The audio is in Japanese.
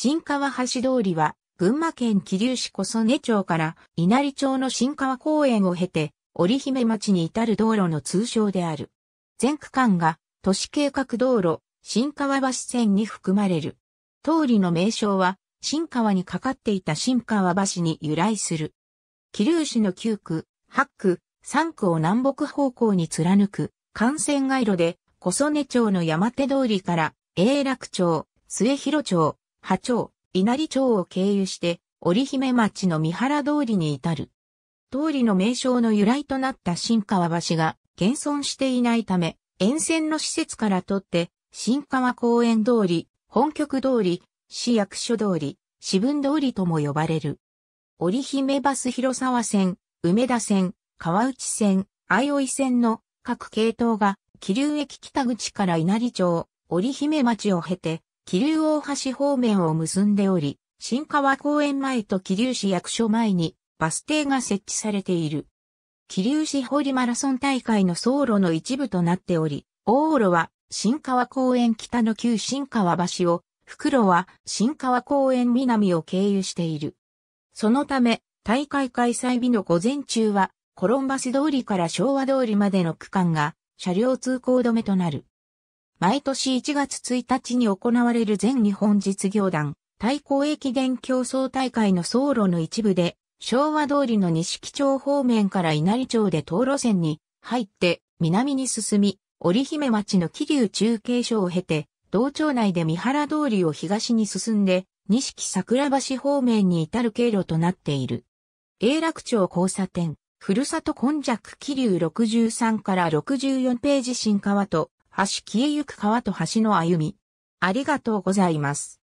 新川橋通りは、群馬県桐生市小曽根町から稲荷町の新川公園を経て、織姫町に至る道路の通称である。全区間が都市計画道路、新川橋線に含まれる。通りの名称は、新川にかかっていた新川橋に由来する。桐生市の9区、8区、3区を南北方向に貫く幹線街路で、小曽根町の山手通りから、永楽町、末広町、波町、稲荷町を経由して、織姫町の三原通りに至る。通りの名称の由来となった新川橋が現存していないため、沿線の施設からとって、新川公園通り、本局通り、市役所通り、市分通りとも呼ばれる。織姫バス広沢線、梅田線、川内線、相生線の各系統が、桐生駅北口から稲荷町、織姫町を経て、桐生大橋方面を結んでおり、新川公園前と桐生市役所前にバス停が設置されている。桐生市堀マラソン大会の走路の一部となっており、大路は新川公園北の旧新川橋を、袋は新川公園南を経由している。そのため、大会開催日の午前中は、コロンバス通りから昭和通りまでの区間が車両通行止めとなる。毎年1月1日に行われる全日本実業団対抗駅伝競争大会の走路の一部で、昭和通りの西木町方面から稲荷町で東路線に入って南に進み、織姫町の桐生中継所を経て、道町内で三原通りを東に進んで、錦桜橋方面に至る経路となっている。永楽町交差点、ふるさと今弱気流63から64ページ新川と、橋消えゆく川と橋の歩み。ありがとうございます。